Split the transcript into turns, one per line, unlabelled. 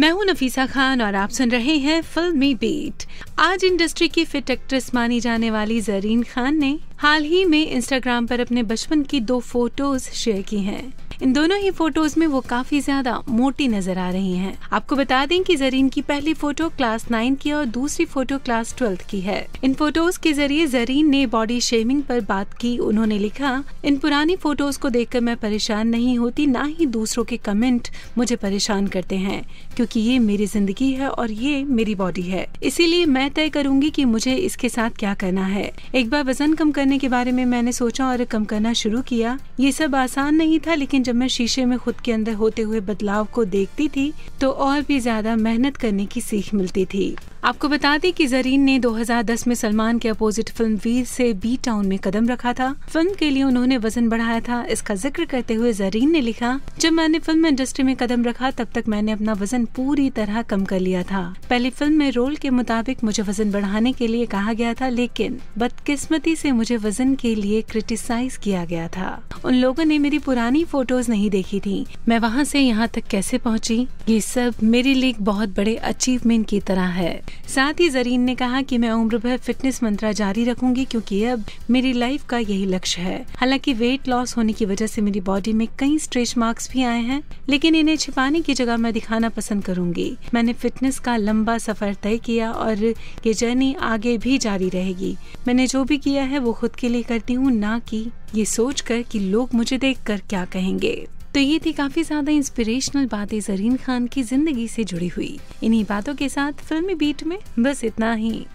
मैं हूं नफीसा खान और आप सुन रहे हैं फिल्मी बीट आज इंडस्ट्री की फिट एक्ट्रेस मानी जाने वाली जरीन खान ने हाल ही में इंस्टाग्राम पर अपने बचपन की दो फोटोज शेयर की हैं इन दोनों ही फोटोज में वो काफी ज्यादा मोटी नजर आ रही हैं। आपको बता दें कि जरीन की पहली फोटो क्लास नाइन की और दूसरी फोटो क्लास ट्वेल्थ की है इन फोटोज के जरिए जरीन ने बॉडी शेमिंग पर बात की उन्होंने लिखा इन पुरानी फोटोज को देखकर मैं परेशान नहीं होती ना ही दूसरों के कमेंट मुझे परेशान करते हैं क्योंकि ये मेरी जिंदगी है और ये मेरी बॉडी है इसीलिए मैं तय करूंगी कि मुझे इसके साथ क्या करना है एक बार वजन कम करने के बारे में मैंने सोचा और कम करना शुरू किया ये सब आसान नहीं था लेकिन जब मैं शीशे में खुद के अंदर होते हुए बदलाव को देखती थी तो और भी ज्यादा मेहनत करने की सीख मिलती थी आपको बता दें कि जरीन ने 2010 में सलमान के अपोजिट फिल्म वीर से बी टाउन में कदम रखा था फिल्म के लिए उन्होंने वजन बढ़ाया था इसका जिक्र करते हुए जरीन ने लिखा जब मैंने फिल्म इंडस्ट्री में कदम रखा तब तक मैंने अपना वजन पूरी तरह कम कर लिया था पहली फिल्म में रोल के मुताबिक मुझे वजन बढ़ाने के लिए कहा गया था लेकिन बदकिस्मती से मुझे वजन के लिए क्रिटिसाइज किया गया था उन लोगों ने मेरी पुरानी फोटोज नहीं देखी थी मैं वहाँ से यहाँ तक कैसे पहुँची ये सब मेरे लिए बहुत बड़े अचीवमेंट की तरह है साथ ही जरीन ने कहा कि मैं उम्र भर फिटनेस मंत्रा जारी रखूंगी क्योंकि अब मेरी लाइफ का यही लक्ष्य है हालांकि वेट लॉस होने की वजह से मेरी बॉडी में कई स्ट्रेच मार्क्स भी आए हैं लेकिन इन्हें छिपाने की जगह मैं दिखाना पसंद करूंगी मैंने फिटनेस का लंबा सफर तय किया और ये जर्नी आगे भी जारी रहेगी मैंने जो भी किया है वो खुद के लिए करती हूँ ना कि ये सोच कर की लोग मुझे देख कर क्या कहेंगे तो ये थी काफी ज्यादा इंस्पिरेशनल बातें जरीन खान की जिंदगी से जुड़ी हुई इन्हीं बातों के साथ फिल्मी बीट में बस इतना ही